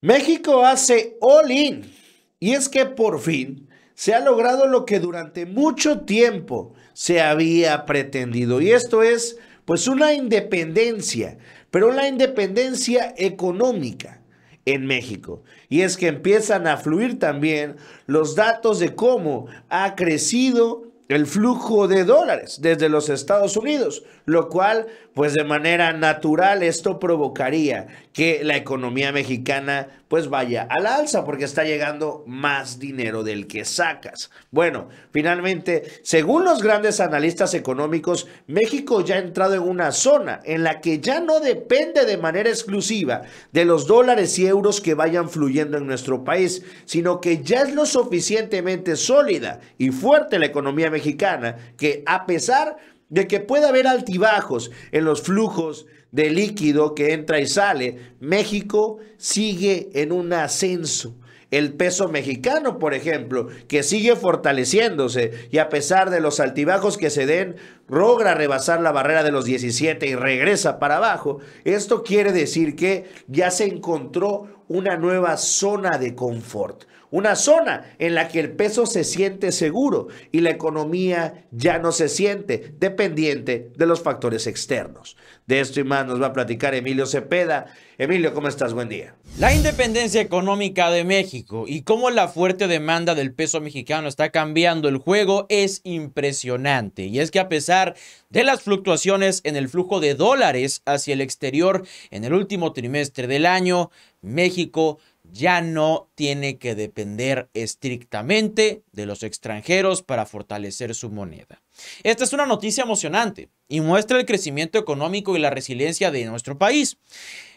México hace all-in. Y es que por fin se ha logrado lo que durante mucho tiempo se había pretendido. Y esto es pues una independencia, pero una independencia económica en México. Y es que empiezan a fluir también los datos de cómo ha crecido el flujo de dólares desde los Estados Unidos, lo cual pues de manera natural esto provocaría que la economía mexicana pues vaya la alza porque está llegando más dinero del que sacas. Bueno, finalmente, según los grandes analistas económicos, México ya ha entrado en una zona en la que ya no depende de manera exclusiva de los dólares y euros que vayan fluyendo en nuestro país, sino que ya es lo suficientemente sólida y fuerte la economía mexicana mexicana, que a pesar de que pueda haber altibajos en los flujos de líquido que entra y sale, México sigue en un ascenso. El peso mexicano, por ejemplo, que sigue fortaleciéndose y a pesar de los altibajos que se den, logra rebasar la barrera de los 17 y regresa para abajo. Esto quiere decir que ya se encontró una nueva zona de confort, una zona en la que el peso se siente seguro y la economía ya no se siente dependiente de los factores externos. De esto y más nos va a platicar Emilio Cepeda. Emilio, ¿cómo estás? Buen día. La independencia económica de México y cómo la fuerte demanda del peso mexicano está cambiando el juego es impresionante. Y es que a pesar de las fluctuaciones en el flujo de dólares hacia el exterior en el último trimestre del año, México ya no tiene que depender estrictamente de los extranjeros para fortalecer su moneda. Esta es una noticia emocionante y muestra el crecimiento económico y la resiliencia de nuestro país.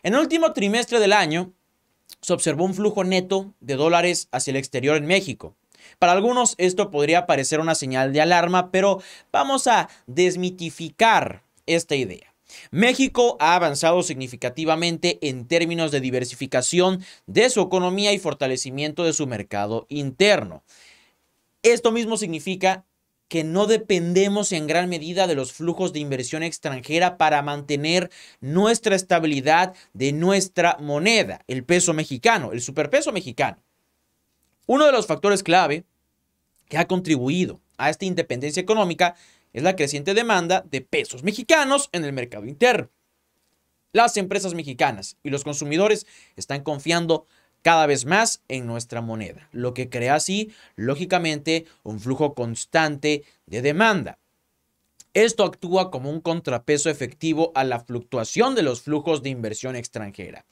En el último trimestre del año, se observó un flujo neto de dólares hacia el exterior en México. Para algunos esto podría parecer una señal de alarma, pero vamos a desmitificar esta idea. México ha avanzado significativamente en términos de diversificación de su economía y fortalecimiento de su mercado interno. Esto mismo significa que no dependemos en gran medida de los flujos de inversión extranjera para mantener nuestra estabilidad de nuestra moneda, el peso mexicano, el superpeso mexicano. Uno de los factores clave que ha contribuido a esta independencia económica es la creciente demanda de pesos mexicanos en el mercado interno. Las empresas mexicanas y los consumidores están confiando cada vez más en nuestra moneda, lo que crea así, lógicamente, un flujo constante de demanda. Esto actúa como un contrapeso efectivo a la fluctuación de los flujos de inversión extranjera.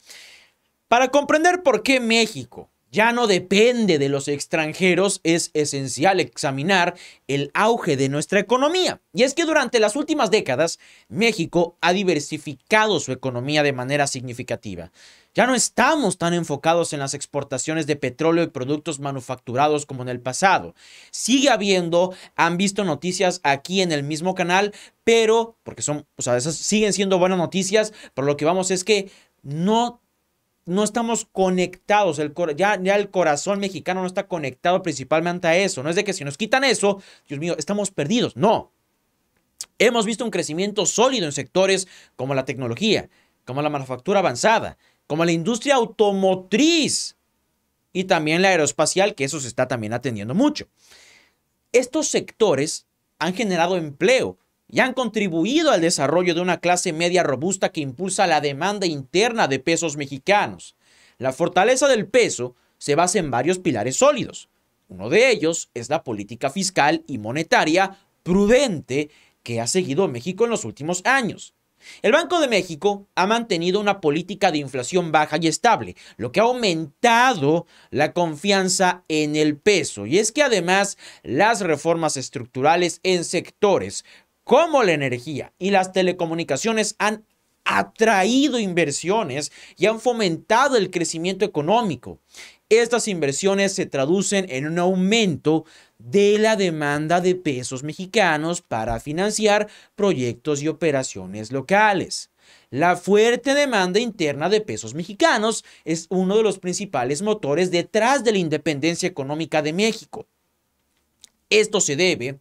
Para comprender por qué México ya no depende de los extranjeros, es esencial examinar el auge de nuestra economía. Y es que durante las últimas décadas, México ha diversificado su economía de manera significativa. Ya no estamos tan enfocados en las exportaciones de petróleo y productos manufacturados como en el pasado. Sigue habiendo, han visto noticias aquí en el mismo canal, pero, porque son, o sea, esas siguen siendo buenas noticias, pero lo que vamos es que no no estamos conectados, el, ya, ya el corazón mexicano no está conectado principalmente a eso. No es de que si nos quitan eso, Dios mío, estamos perdidos. No. Hemos visto un crecimiento sólido en sectores como la tecnología, como la manufactura avanzada, como la industria automotriz y también la aeroespacial, que eso se está también atendiendo mucho. Estos sectores han generado empleo, y han contribuido al desarrollo de una clase media robusta que impulsa la demanda interna de pesos mexicanos. La fortaleza del peso se basa en varios pilares sólidos. Uno de ellos es la política fiscal y monetaria prudente que ha seguido México en los últimos años. El Banco de México ha mantenido una política de inflación baja y estable, lo que ha aumentado la confianza en el peso. Y es que además las reformas estructurales en sectores como la energía y las telecomunicaciones han atraído inversiones y han fomentado el crecimiento económico. Estas inversiones se traducen en un aumento de la demanda de pesos mexicanos para financiar proyectos y operaciones locales. La fuerte demanda interna de pesos mexicanos es uno de los principales motores detrás de la independencia económica de México. Esto se debe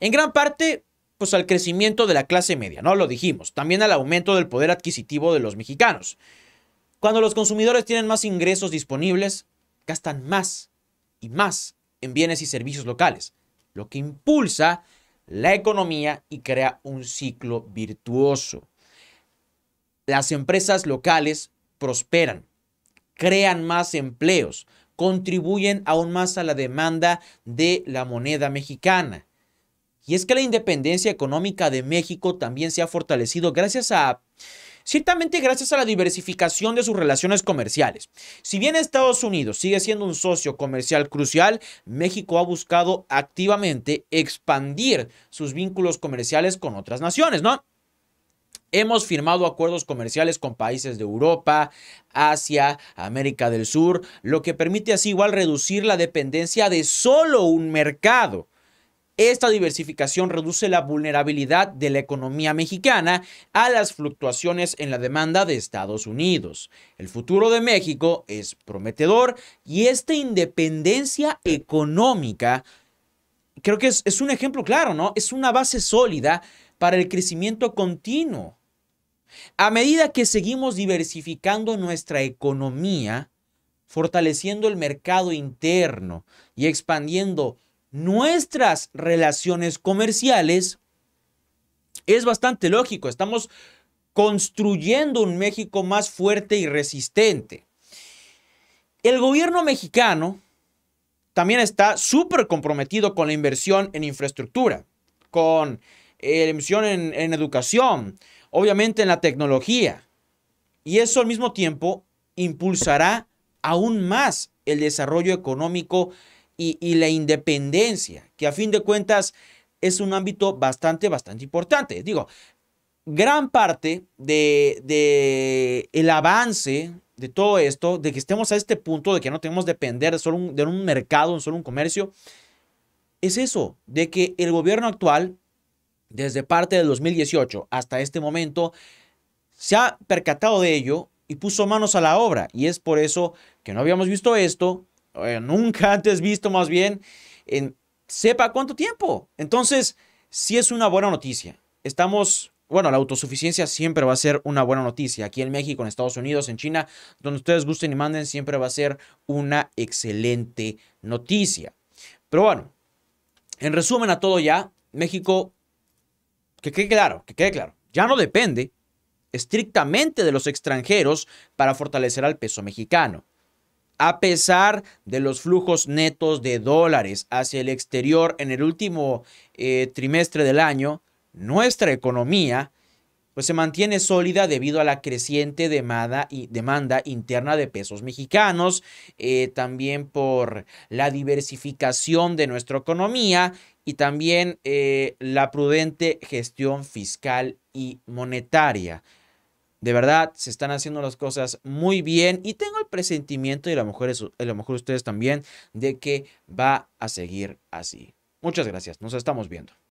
en gran parte pues al crecimiento de la clase media, ¿no? Lo dijimos, también al aumento del poder adquisitivo de los mexicanos. Cuando los consumidores tienen más ingresos disponibles, gastan más y más en bienes y servicios locales, lo que impulsa la economía y crea un ciclo virtuoso. Las empresas locales prosperan, crean más empleos, contribuyen aún más a la demanda de la moneda mexicana y es que la independencia económica de México también se ha fortalecido gracias a ciertamente gracias a la diversificación de sus relaciones comerciales. Si bien Estados Unidos sigue siendo un socio comercial crucial, México ha buscado activamente expandir sus vínculos comerciales con otras naciones, ¿no? Hemos firmado acuerdos comerciales con países de Europa, Asia, América del Sur, lo que permite así igual reducir la dependencia de solo un mercado esta diversificación reduce la vulnerabilidad de la economía mexicana a las fluctuaciones en la demanda de Estados Unidos. El futuro de México es prometedor y esta independencia económica creo que es, un ejemplo claro, ¿no? Es una base sólida para el crecimiento continuo. A medida que seguimos diversificando nuestra economía, fortaleciendo el mercado interno y expandiendo nuestras relaciones comerciales, es bastante lógico. Estamos construyendo un México más fuerte y resistente. El gobierno mexicano también está súper comprometido con la inversión en infraestructura, con eh, la inversión en educación, obviamente en la tecnología. Y eso al mismo tiempo impulsará aún más el desarrollo económico y, la independencia, que a fin de cuentas es un ámbito bastante, bastante importante. Digo, gran parte de, el avance de todo esto, de que estemos a este punto, de que no tenemos depender de solo un, de un mercado, de solo un comercio, es eso, de que el gobierno actual, desde parte del 2018 hasta este momento, se ha percatado de ello y puso manos a la obra. Y es por eso que no habíamos visto esto eh, nunca antes visto más bien, en sepa cuánto tiempo. Entonces, sí es una buena noticia. Estamos bueno, la autosuficiencia siempre va a ser una buena noticia. Aquí en México, en Estados Unidos, en China, donde ustedes gusten y manden, siempre va a ser una excelente noticia. Pero bueno, en resumen a todo ya, México, que quede claro, que quede claro, ya no depende estrictamente de los extranjeros para fortalecer al peso mexicano. A pesar de los flujos netos de dólares hacia el exterior en el último eh, trimestre del año, nuestra economía pues, se mantiene sólida debido a la creciente demanda, y demanda interna de pesos mexicanos, eh, también por la diversificación de nuestra economía y también eh, la prudente gestión fiscal y monetaria. De verdad, se están haciendo las cosas muy bien y tengo el presentimiento, y a lo mejor, a lo mejor ustedes también, de que va a seguir así. Muchas gracias, nos estamos viendo.